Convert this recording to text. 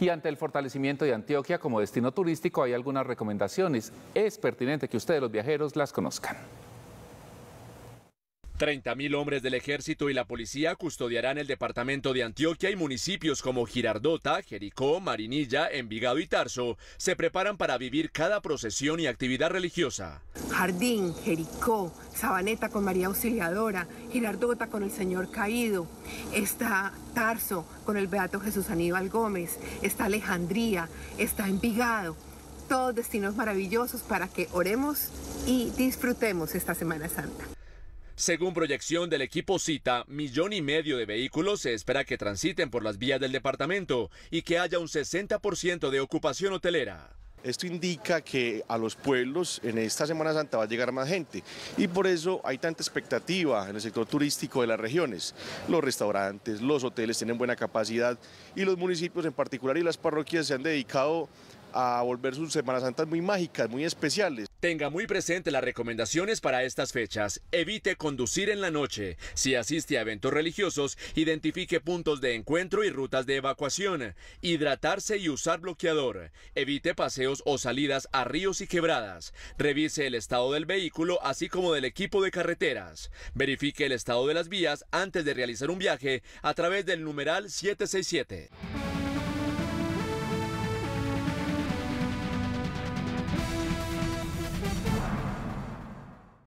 Y ante el fortalecimiento de Antioquia como destino turístico hay algunas recomendaciones. Es pertinente que ustedes los viajeros las conozcan. 30.000 hombres del ejército y la policía custodiarán el departamento de Antioquia y municipios como Girardota, Jericó, Marinilla, Envigado y Tarso. Se preparan para vivir cada procesión y actividad religiosa. Jardín, Jericó, Sabaneta con María Auxiliadora, Girardota con el Señor Caído, está Tarso con el Beato Jesús Aníbal Gómez, está Alejandría, está Envigado todos destinos maravillosos para que oremos y disfrutemos esta Semana Santa. Según proyección del equipo Cita, millón y medio de vehículos se espera que transiten por las vías del departamento y que haya un 60% de ocupación hotelera. Esto indica que a los pueblos en esta Semana Santa va a llegar más gente y por eso hay tanta expectativa en el sector turístico de las regiones. Los restaurantes, los hoteles tienen buena capacidad y los municipios en particular y las parroquias se han dedicado a volver sus Semanas Santas muy mágicas, muy especiales. Tenga muy presente las recomendaciones para estas fechas. Evite conducir en la noche. Si asiste a eventos religiosos, identifique puntos de encuentro y rutas de evacuación. Hidratarse y usar bloqueador. Evite paseos o salidas a ríos y quebradas. Revise el estado del vehículo, así como del equipo de carreteras. Verifique el estado de las vías antes de realizar un viaje a través del numeral 767.